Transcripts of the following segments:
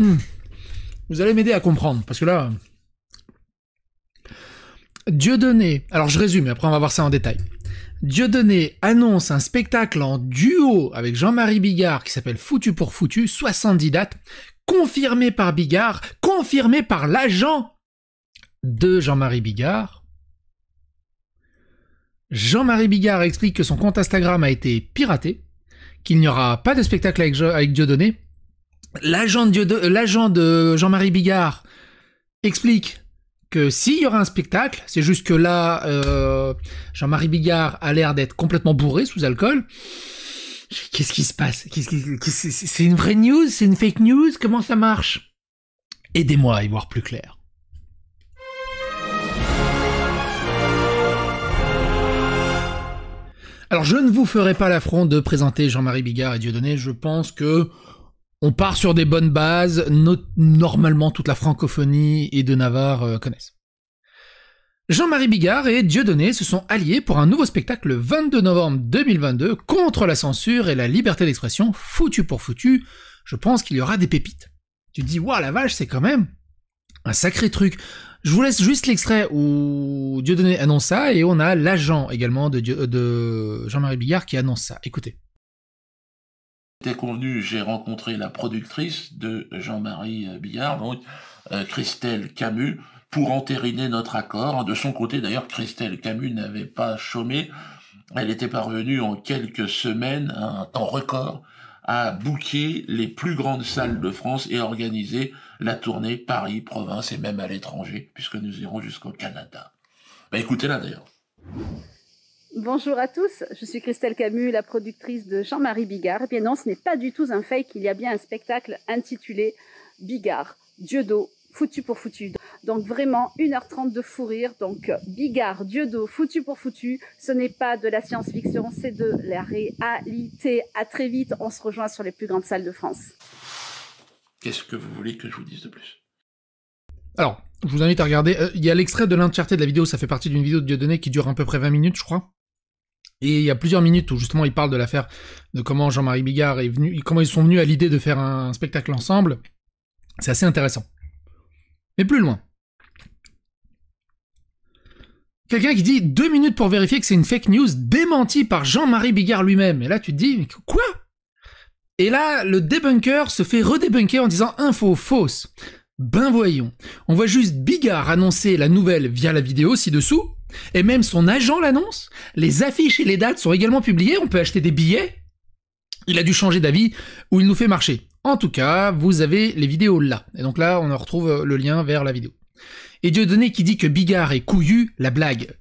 Hmm. vous allez m'aider à comprendre, parce que là, Dieudonné, alors je résume, après on va voir ça en détail. Dieudonné annonce un spectacle en duo avec Jean-Marie Bigard qui s'appelle Foutu pour Foutu, 70 dates, confirmé par Bigard, confirmé par l'agent de Jean-Marie Bigard. Jean-Marie Bigard explique que son compte Instagram a été piraté, qu'il n'y aura pas de spectacle avec, avec Dieudonné, L'agent de, Jean-Marie Bigard explique que s'il y aura un spectacle, c'est juste que là, euh, Jean-Marie Bigard a l'air d'être complètement bourré sous alcool. Qu'est-ce qui se passe C'est une vraie news C'est une fake news Comment ça marche Aidez-moi à y voir plus clair. Alors je ne vous ferai pas l'affront de présenter Jean-Marie Bigard et Dieudonné, je pense que on part sur des bonnes bases, normalement toute la francophonie et de Navarre euh, connaissent. Jean-Marie Bigard et Dieudonné se sont alliés pour un nouveau spectacle le 22 novembre 2022 contre la censure et la liberté d'expression, foutu pour foutu. Je pense qu'il y aura des pépites. Tu te dis, waouh, la vache, c'est quand même un sacré truc. Je vous laisse juste l'extrait où Dieudonné annonce ça et on a l'agent également de, de Jean-Marie Bigard qui annonce ça. Écoutez. T'es convenu, j'ai rencontré la productrice de Jean-Marie euh, Billard, donc euh, Christelle Camus, pour entériner notre accord. De son côté, d'ailleurs, Christelle Camus n'avait pas chômé. Elle était parvenue en quelques semaines, un temps record, à bouquer les plus grandes salles de France et organiser la tournée Paris, province et même à l'étranger, puisque nous irons jusqu'au Canada. Bah écoutez-la d'ailleurs. Bonjour à tous, je suis Christelle Camus, la productrice de Jean-Marie Bigard. Eh bien non, ce n'est pas du tout un fake, il y a bien un spectacle intitulé Bigard, Dieu d'eau, foutu pour foutu. Donc vraiment 1h30 de fou rire, donc Bigard, Dieudo, foutu pour foutu, ce n'est pas de la science-fiction, c'est de la réalité. À très vite, on se rejoint sur les plus grandes salles de France. Qu'est-ce que vous voulez que je vous dise de plus Alors, je vous invite à regarder, euh, il y a l'extrait de l'entièreté de la vidéo, ça fait partie d'une vidéo de Dieudonné qui dure à peu près 20 minutes, je crois. Et il y a plusieurs minutes où justement il parle de l'affaire de comment Jean-Marie Bigard est venu, comment ils sont venus à l'idée de faire un spectacle ensemble. C'est assez intéressant. Mais plus loin. Quelqu'un qui dit deux minutes pour vérifier que c'est une fake news démentie par Jean-Marie Bigard lui-même. Et là, tu te dis, quoi Et là, le débunker se fait redébunker en disant info fausse. Ben voyons. On voit juste Bigard annoncer la nouvelle via la vidéo ci-dessous, et même son agent l'annonce. Les affiches et les dates sont également publiées. On peut acheter des billets. Il a dû changer d'avis ou il nous fait marcher. En tout cas, vous avez les vidéos là. Et donc là, on en retrouve euh, le lien vers la vidéo. Et Dieudonné qui dit que Bigard est couillu, la blague.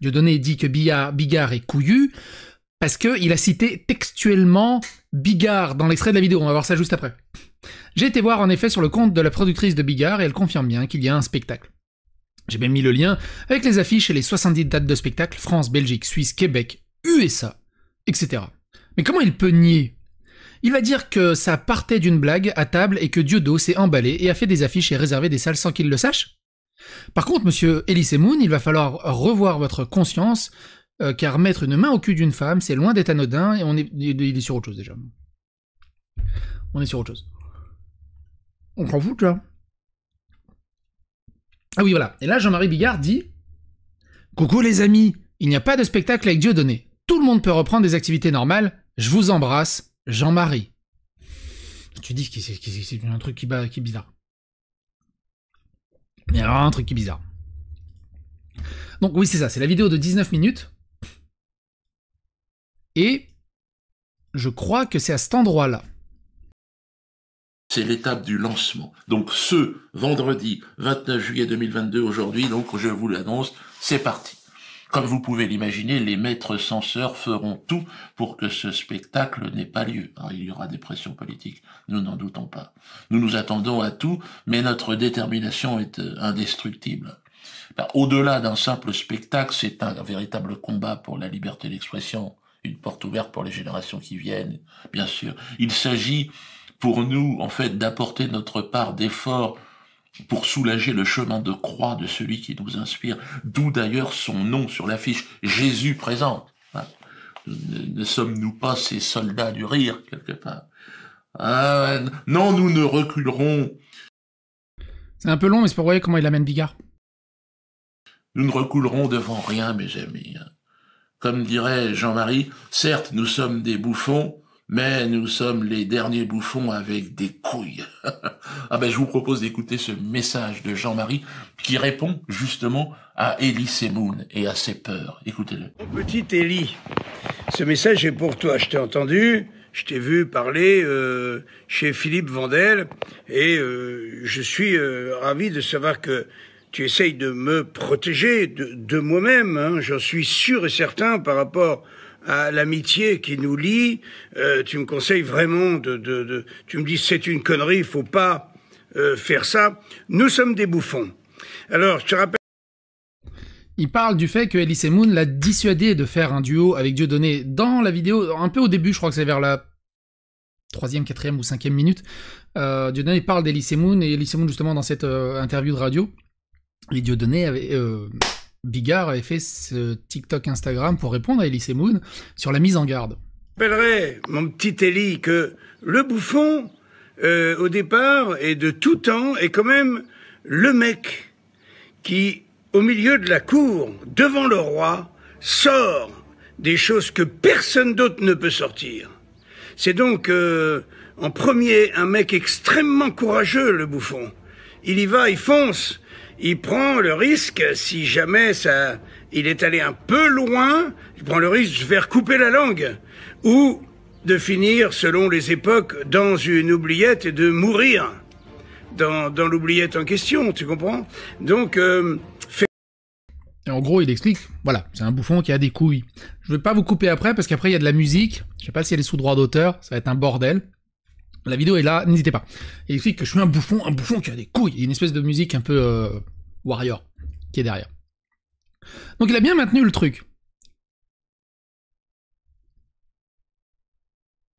Dieudonné dit que Bigard est couillu parce qu'il a cité textuellement Bigard dans l'extrait de la vidéo. On va voir ça juste après. J'ai été voir en effet sur le compte de la productrice de Bigard et elle confirme bien qu'il y a un spectacle. J'ai même mis le lien avec les affiches et les 70 dates de spectacle France, Belgique, Suisse, Québec, USA, etc. Mais comment il peut nier Il va dire que ça partait d'une blague à table et que Dieudo s'est emballé et a fait des affiches et réservé des salles sans qu'il le sache Par contre, monsieur Elise Moon, il va falloir revoir votre conscience, euh, car mettre une main au cul d'une femme, c'est loin d'être anodin et on est, il est sur autre chose déjà. On est sur autre chose. On s'en vous là. Ah oui, voilà. Et là, Jean-Marie Bigard dit Coucou les amis, il n'y a pas de spectacle avec Dieu donné. Tout le monde peut reprendre des activités normales. Je vous embrasse, Jean-Marie. Tu dis que c'est un truc qui, qui est bizarre. Il y a un truc qui est bizarre. Donc oui, c'est ça, c'est la vidéo de 19 minutes. Et je crois que c'est à cet endroit-là c'est l'étape du lancement. Donc ce vendredi 29 juillet 2022, aujourd'hui, donc je vous l'annonce, c'est parti. Comme vous pouvez l'imaginer, les maîtres censeurs feront tout pour que ce spectacle n'ait pas lieu. il y aura des pressions politiques, nous n'en doutons pas. Nous nous attendons à tout, mais notre détermination est euh, indestructible. Bah, au-delà d'un simple spectacle, c'est un véritable combat pour la liberté d'expression, une porte ouverte pour les générations qui viennent, bien sûr. Il s'agit pour nous, en fait, d'apporter notre part d'effort pour soulager le chemin de croix de celui qui nous inspire, d'où d'ailleurs son nom sur l'affiche Jésus présente. Hein? Ne, sommes-nous pas ces soldats du rire, quelque part euh, Non, nous ne reculerons. C'est un peu long, mais c'est pour voir comment il amène Bigard. Nous ne reculerons devant rien, mes amis. Hein. Comme dirait Jean-Marie, certes, nous sommes des bouffons, mais nous sommes les derniers bouffons avec des couilles. ah ben, je vous propose d'écouter ce message de Jean-Marie qui répond justement à Elie Semoun et à ses peurs. Écoutez-le. Petit Elie, ce message est pour toi. Je t'ai entendu, je t'ai vu parler euh, chez Philippe Vandel et euh, je suis euh, ravi de savoir que tu essayes de me protéger de, moi-même. Hein. J'en suis sûr et certain par rapport à l'amitié qui nous lie, euh, tu me conseilles vraiment de, tu me dis c'est une connerie, il faut pas euh, faire ça. Nous sommes des bouffons. Alors, je te rappelle. Il parle du fait que Elise Moon l'a dissuadé de faire un duo avec Dieudonné dans la vidéo, un peu au début, je crois que c'est vers la troisième, quatrième ou cinquième minute. Euh, Dieudonné parle d'Elise Moon et Elise Moon justement dans cette interview de radio. Et Dieudonné avait Bigard avait fait ce TikTok Instagram pour répondre à Elise Moon sur la mise en garde. Je mon petit Elie que le bouffon, euh, au départ et de tout temps, est quand même le mec qui, au milieu de la cour, devant le roi, sort des choses que personne d'autre ne peut sortir. C'est donc euh, en premier un mec extrêmement courageux, le bouffon. Il y va, il fonce, il prend le risque, si jamais ça, il est allé un peu loin, il prend le risque de se faire couper la langue ou de finir, selon les époques, dans une oubliette et de mourir dans, dans l'oubliette en question, tu comprends Donc, euh, et en gros, il explique, voilà, c'est un bouffon qui a des couilles. Je vais pas vous couper après parce qu'après il y a de la musique. Je sais pas si elle est sous droit d'auteur, ça va être un bordel. La vidéo est là, n'hésitez pas. il explique que je suis un bouffon, un bouffon qui a des couilles. Il y a une espèce de musique un peu euh, warrior qui est derrière. Donc il a bien maintenu le truc.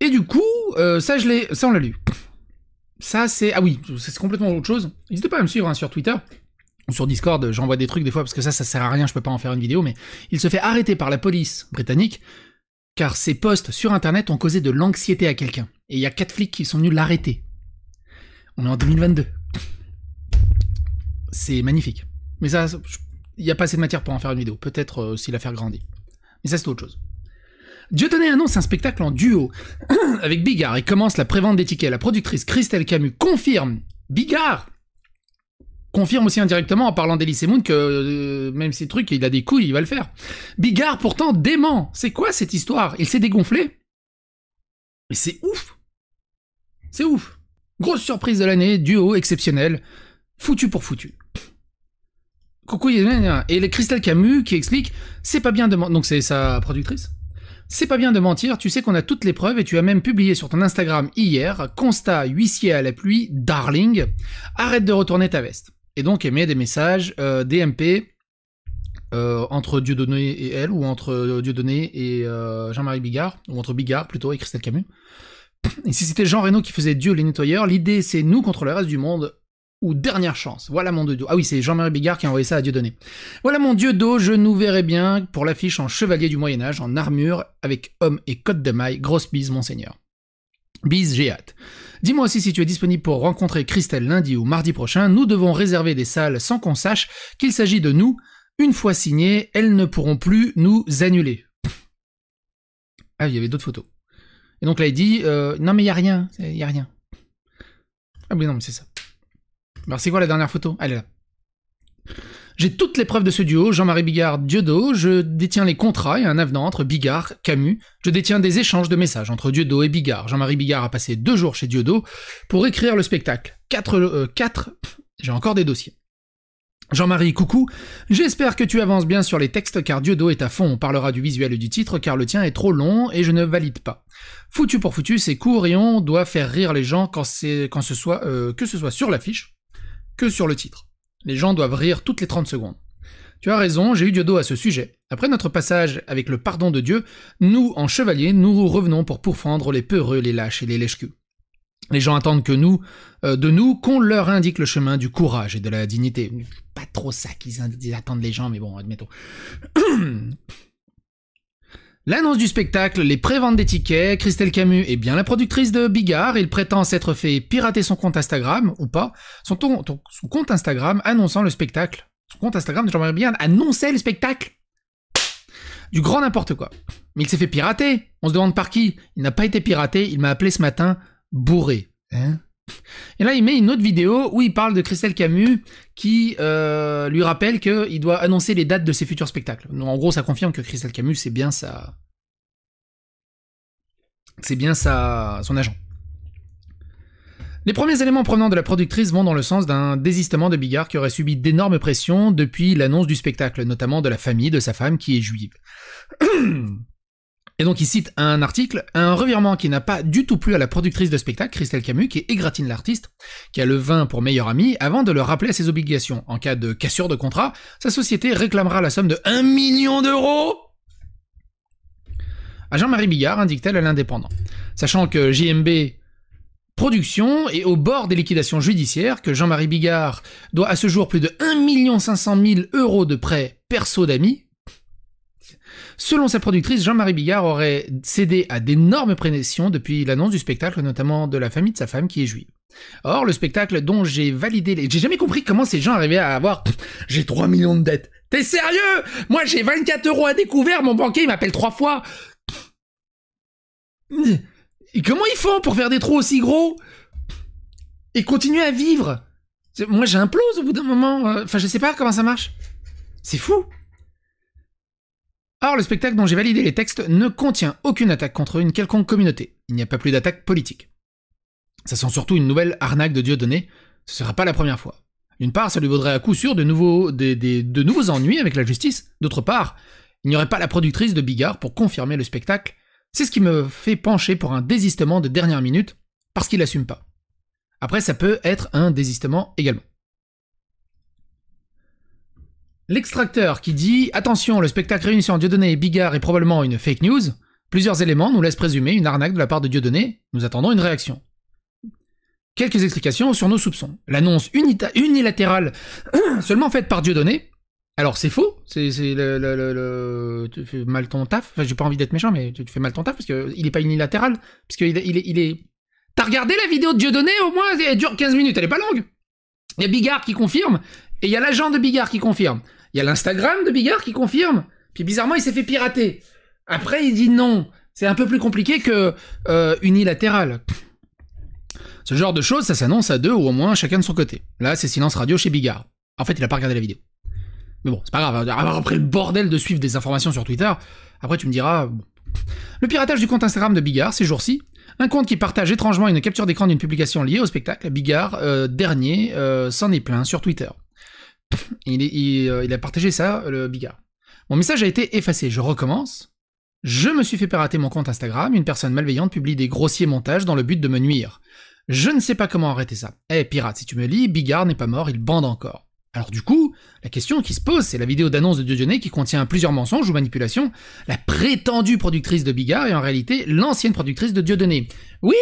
Et du coup, euh, ça, je l'ai, ça on l'a lu. Ça c'est... Ah oui, c'est complètement autre chose. N'hésitez pas à me suivre hein, sur Twitter ou sur Discord, j'envoie des trucs des fois parce que ça, ça sert à rien, je peux pas en faire une vidéo, mais il se fait arrêter par la police britannique car ses posts sur Internet ont causé de l'anxiété à quelqu'un. Et il y a quatre flics qui sont venus l'arrêter. On est en 2022. C'est magnifique. Mais ça, il n'y a pas assez de matière pour en faire une vidéo. Peut-être s'il euh, si l'affaire grandit. Mais ça, c'est autre chose. Dieu Dieudonné annonce un spectacle en duo avec Bigard et commence la prévente des tickets. La productrice Christelle Camus confirme Bigard confirme aussi indirectement en parlant d'Elysée Moon que euh, même ces trucs, il a des couilles, il va le faire. Bigard pourtant dément. C'est quoi cette histoire Il s'est dégonflé. Mais c'est ouf. C'est ouf. Grosse surprise de l'année, duo exceptionnel, foutu pour foutu. Coucou hein. et les Christelle Camus qui explique c'est pas bien de mentir. Donc c'est sa productrice. C'est pas bien de mentir, tu sais qu'on a toutes les preuves et tu as même publié sur ton Instagram hier constat huissier à la pluie, darling, arrête de retourner ta veste. Et donc émet des messages euh, DMP euh, entre Dieudonné et elle ou entre euh, Dieudonné et Jean-Marie Bigard ou entre Bigard plutôt et Christelle Camus. Et si c'était Jean Reno qui faisait Dieu les nettoyeurs, l'idée c'est nous contre le reste du monde, ou Dernière chance. Voilà mon dieu Ah oui, c'est Jean-Marie Bigard qui a envoyé ça à Dieudonné. Voilà mon dieu d'eau, je nous verrai bien pour l'affiche en chevalier du Moyen-Âge, en armure, avec homme et cotte de maille. Grosse bise, monseigneur. Bise, j'ai hâte. Dis-moi aussi si tu es disponible pour rencontrer Christelle lundi ou mardi prochain. Nous devons réserver des salles sans qu'on sache qu'il s'agit de nous. Une fois signées, elles ne pourront plus nous annuler. Ah, il y avait d'autres photos. Et donc là, il dit euh, Non, mais il n'y a rien. Il n'y a rien. Ah, mais non, mais c'est ça. Alors, c'est quoi la dernière photo Elle est là. J'ai toutes les preuves de ce duo, Jean-Marie Bigard, Dieudo. Je détiens les contrats et un avenant entre Bigard, Camus. Je détiens des échanges de messages entre Dieudo et Bigard. Jean-Marie Bigard a passé deux jours chez Dieudo pour écrire le spectacle. Quatre. Euh, quatre j'ai encore des dossiers. Jean-Marie, coucou. J'espère que tu avances bien sur les textes car Dieudo est à fond. On parlera du visuel et du titre car le tien est trop long et je ne valide pas. Foutu pour foutu, c'est court et doit faire rire les gens quand, quand ce soit, euh, que ce soit sur l'affiche que sur le titre. Les gens doivent rire toutes les 30 secondes. Tu as raison, j'ai eu Dieudo à ce sujet. Après notre passage avec le pardon de Dieu, nous, en chevalier, nous revenons pour pourfendre les peureux, les lâches et les lèche les gens attendent que nous, euh, de nous, qu'on leur indique le chemin du courage et de la dignité. Pas trop ça qu'ils attendent les gens, mais bon, admettons. L'annonce du spectacle, les préventes des tickets, Christelle Camus est bien la productrice de Bigard, il prétend s'être fait pirater son compte Instagram, ou pas, son, compte Instagram annonçant le spectacle. Son compte Instagram, Jean-Marie bien, annonçait le spectacle Du grand n'importe quoi. Mais il s'est fait pirater On se demande par qui Il n'a pas été piraté, il m'a appelé ce matin bourré. Hein et là, il met une autre vidéo où il parle de Christelle Camus qui euh, lui rappelle qu'il doit annoncer les dates de ses futurs spectacles. Donc, en gros, ça confirme que Christelle Camus, c'est bien sa. C'est bien sa... son agent. Les premiers éléments provenant de la productrice vont dans le sens d'un désistement de Bigard qui aurait subi d'énormes pressions depuis l'annonce du spectacle, notamment de la famille de sa femme qui est juive. Et donc il cite un article, un revirement qui n'a pas du tout plu à la productrice de spectacle, Christelle Camus, qui égratine l'artiste, qui a le vin pour meilleur ami, avant de le rappeler à ses obligations. En cas de cassure de contrat, sa société réclamera la somme de 1 million d'euros à Jean-Marie Bigard, indique-t-elle à l'indépendant. Sachant que JMB Production est au bord des liquidations judiciaires, que Jean-Marie Bigard doit à ce jour plus de 1 500 000 euros de prêts perso d'amis, Selon sa productrice, Jean-Marie Bigard aurait cédé à d'énormes pressions depuis l'annonce du spectacle, notamment de la famille de sa femme qui est juive. Or, le spectacle dont j'ai validé les... J'ai jamais compris comment ces gens arrivaient à avoir... J'ai 3 millions de dettes. T'es sérieux Moi, j'ai 24 euros à découvert, mon banquier, il m'appelle 3 fois. Et comment ils font pour faire des trous aussi gros Et continuer à vivre Moi, j'implose au bout d'un moment. Euh, enfin, je sais pas comment ça marche. C'est fou. Or, le spectacle dont j'ai validé les textes ne contient aucune attaque contre une quelconque communauté. Il n'y a pas plus d'attaque politique. Ça sent surtout une nouvelle arnaque de dieu donné. Ce ne sera pas la première fois. D'une part, ça lui vaudrait à coup sûr de nouveaux, de nouveaux ennuis avec la justice. D'autre part, il n'y aurait pas la productrice de Bigard pour confirmer le spectacle. C'est ce qui me fait pencher pour un désistement de dernière minute, parce qu'il n'assume pas. Après, ça peut être un désistement également. L'extracteur qui dit Attention, le spectacle réunissant Dieudonné et Bigard est probablement une fake news. Plusieurs éléments nous laissent présumer une arnaque de la part de Dieudonné. Nous attendons une réaction. Quelques explications sur nos soupçons. L'annonce unilatérale seulement faite par Dieudonné. Alors c'est faux, c'est le, tu fais mal ton taf. Enfin, j'ai pas envie d'être méchant, mais tu, fais mal ton taf parce qu'il est pas unilatéral, parce qu'il il est, il est... T'as regardé la vidéo de Dieudonné au moins Elle dure 15 minutes, elle est pas longue. Il y a Bigard qui confirme, et il y a l'agent de Bigard qui confirme. Il y a l'Instagram de Bigard qui confirme. Puis bizarrement, il s'est fait pirater. Après, il dit non. C'est un peu plus compliqué que euh, unilatéral. Ce genre de choses, ça s'annonce à deux ou au moins chacun de son côté. Là, c'est silence radio chez Bigard. En fait, il a pas regardé la vidéo. Mais bon, c'est pas grave. Après le bordel de suivre des informations sur Twitter, après tu me diras. Le piratage du compte Instagram de Bigard ces jours-ci. Un compte qui partage étrangement une capture d'écran d'une publication liée au spectacle. Bigard, euh, dernier, euh, s'en est plein sur Twitter. Euh, il, a partagé ça, le Bigard. Mon message a été effacé. Je recommence. Je me suis fait pirater mon compte Instagram. Une personne malveillante publie des grossiers montages dans le but de me nuire. Je ne sais pas comment arrêter ça. Eh, pirate, si tu me lis, Bigard n'est pas mort, il bande encore. Alors du coup, la question qui se pose, c'est la vidéo d'annonce de Dieudonné qui contient plusieurs mensonges ou manipulations, la prétendue productrice de Bigard est en réalité l'ancienne productrice de Dieudonné. Oui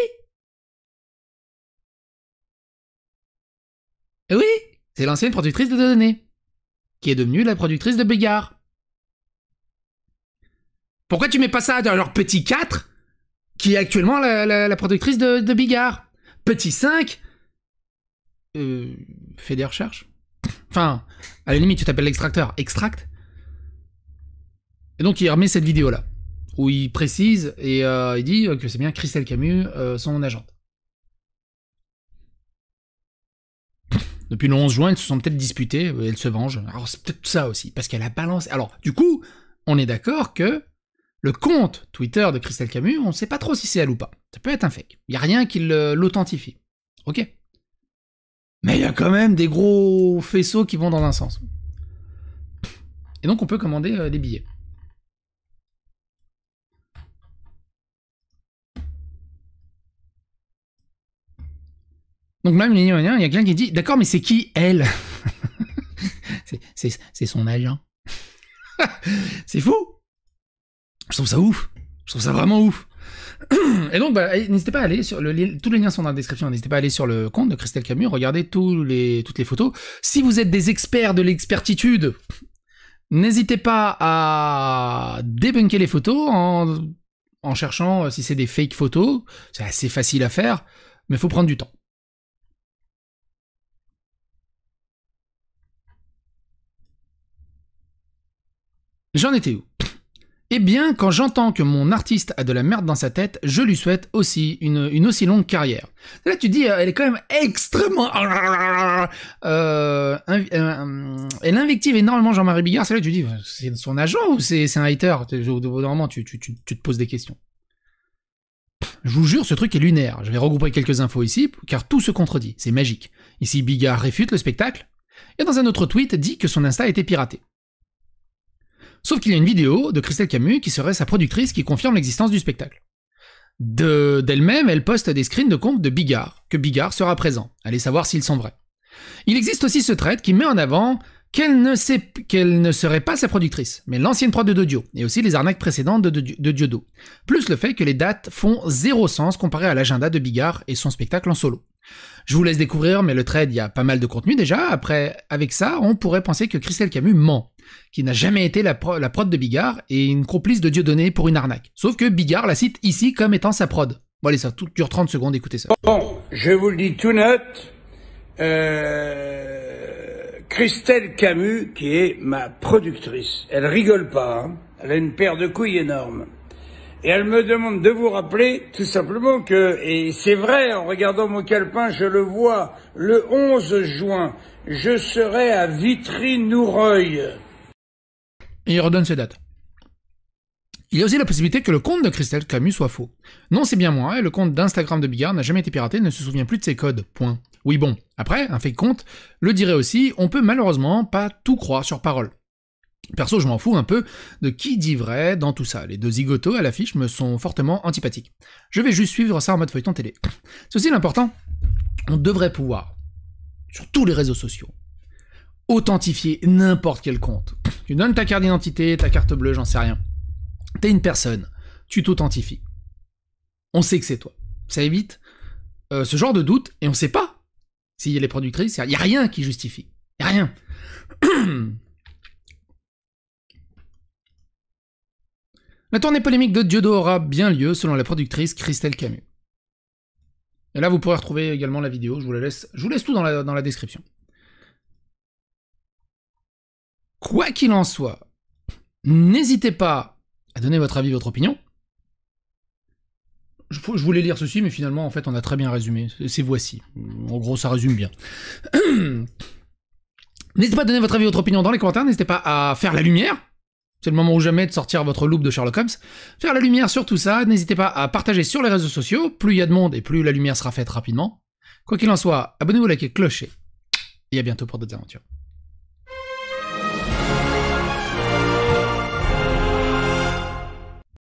Oui C'est l'ancienne productrice de Dieudonné qui est devenue la productrice de Bigard. Pourquoi tu mets pas ça dans leur petit 4, qui est actuellement la, productrice de, de, Bigard Petit 5 euh, fait des recherches. Enfin, à la limite, tu t'appelles l'extracteur. Extract. Et donc, il remet cette vidéo-là, où il précise et euh, il dit que c'est bien Christelle Camus, euh, son agente. Depuis le 11 juin, elles se sont peut-être disputés. Euh, elles se vengent. Alors c'est peut-être ça aussi, parce qu'elle a balancé. Alors du coup, on est d'accord que le compte Twitter de Christelle Camus, on ne sait pas trop si c'est elle ou pas. Ça peut être un fake. Il n'y a rien qui l'authentifie. Ok. Mais il y a quand même des gros faisceaux qui vont dans un sens. Et donc on peut commander euh, des billets. Donc même, il y a quelqu'un qui dit, d'accord, mais c'est qui elle C'est son agent. c'est fou Je trouve ça ouf. Je trouve ça vraiment ouf. Et donc, bah, n'hésitez pas à aller sur le lien, tous les liens sont dans la description. N'hésitez pas à aller sur le compte de Christelle Camus, regardez toutes les photos. Si vous êtes des experts de l'expertitude, n'hésitez pas à débunker les photos en, cherchant euh, si c'est des fake photos. C'est assez facile à faire, mais il faut prendre du temps. J'en étais où Eh bien, quand j'entends que mon artiste a de la merde dans sa tête, je lui souhaite aussi une, aussi longue carrière. Là, tu dis, euh, elle est quand même extrêmement... Euh, euh, elle invective énormément Jean-Marie Bigard. C'est là que tu dis, c'est son agent ou c'est un hater Normalement, tu, te poses des questions. Je vous jure, ce truc est lunaire. Je vais regrouper quelques infos ici, car tout se contredit. C'est magique. Ici, Bigard réfute le spectacle, et dans un autre tweet dit que son Insta a été piraté. Sauf qu'il y a une vidéo de Christelle Camus qui serait sa productrice qui confirme l'existence du spectacle. D'elle-même, elle poste des screens de compte de Bigard, que Bigard sera présent. Allez savoir s'ils sont vrais. Il existe aussi ce trait qui met en avant qu'elle ne, serait pas sa productrice, mais l'ancienne prod de Dodio, et aussi les arnaques précédentes de, Diodo, plus le fait que les dates font zéro sens comparé à l'agenda de Bigard et son spectacle en solo. Je vous laisse découvrir, mais le trade, il y a pas mal de contenu déjà. Après, avec ça, on pourrait penser que Christelle Camus ment qui n'a jamais été la, prod de Bigard et une complice de Dieudonné pour une arnaque. Sauf que Bigard la cite ici comme étant sa prod. Bon allez, ça dure 30 secondes, écoutez ça. Bon, je vous le dis tout net, euh, Christelle Camus, qui est ma productrice, elle rigole pas, hein. elle a une paire de couilles énormes. Et elle me demande de vous rappeler tout simplement que, et c'est vrai, en regardant mon calepin, je le vois, le 11 juin, je serai à Vitry-Noureuil et il redonne ses dates. Il y a aussi la possibilité que le compte de Christelle Camus soit faux. Non, c'est bien moi, et le compte d'Instagram de Bigard n'a jamais été piraté, ne se souvient plus de ses codes. Point. Oui, bon, après, un fake compte le dirait aussi, on peut malheureusement pas tout croire sur parole. Perso, je m'en fous un peu de qui dit vrai dans tout ça. Les deux zigotos à l'affiche me sont fortement antipathiques. Je vais juste suivre ça en mode feuilleton télé. Ceci l'important, on devrait pouvoir, sur tous les réseaux sociaux, authentifier n'importe quel compte, tu donnes ta carte d'identité, ta carte bleue, j'en sais rien. T'es une personne, tu t'authentifies. On sait que c'est toi. Ça évite euh, ce genre de doute et on sait pas s'il y a les productrices. Il n'y a rien qui justifie. Il a rien. la tournée polémique de Diodo aura bien lieu selon la productrice Christelle Camus. Et là, vous pourrez retrouver également la vidéo. Je vous, la laisse, je vous laisse tout dans la, dans la description. Quoi qu'il en soit, n'hésitez pas à donner votre avis, votre opinion. Je, voulais lire ceci, mais finalement, en fait, on a très bien résumé. C'est voici. En gros, ça résume bien. n'hésitez pas à donner votre avis, votre opinion dans les commentaires. N'hésitez pas à faire la lumière. C'est le moment ou jamais de sortir votre loupe de Sherlock Holmes. Faire la lumière sur tout ça. N'hésitez pas à partager sur les réseaux sociaux. Plus il y a de monde et plus la lumière sera faite rapidement. Quoi qu'il en soit, abonnez-vous, likez, clochez. Et à bientôt pour d'autres aventures.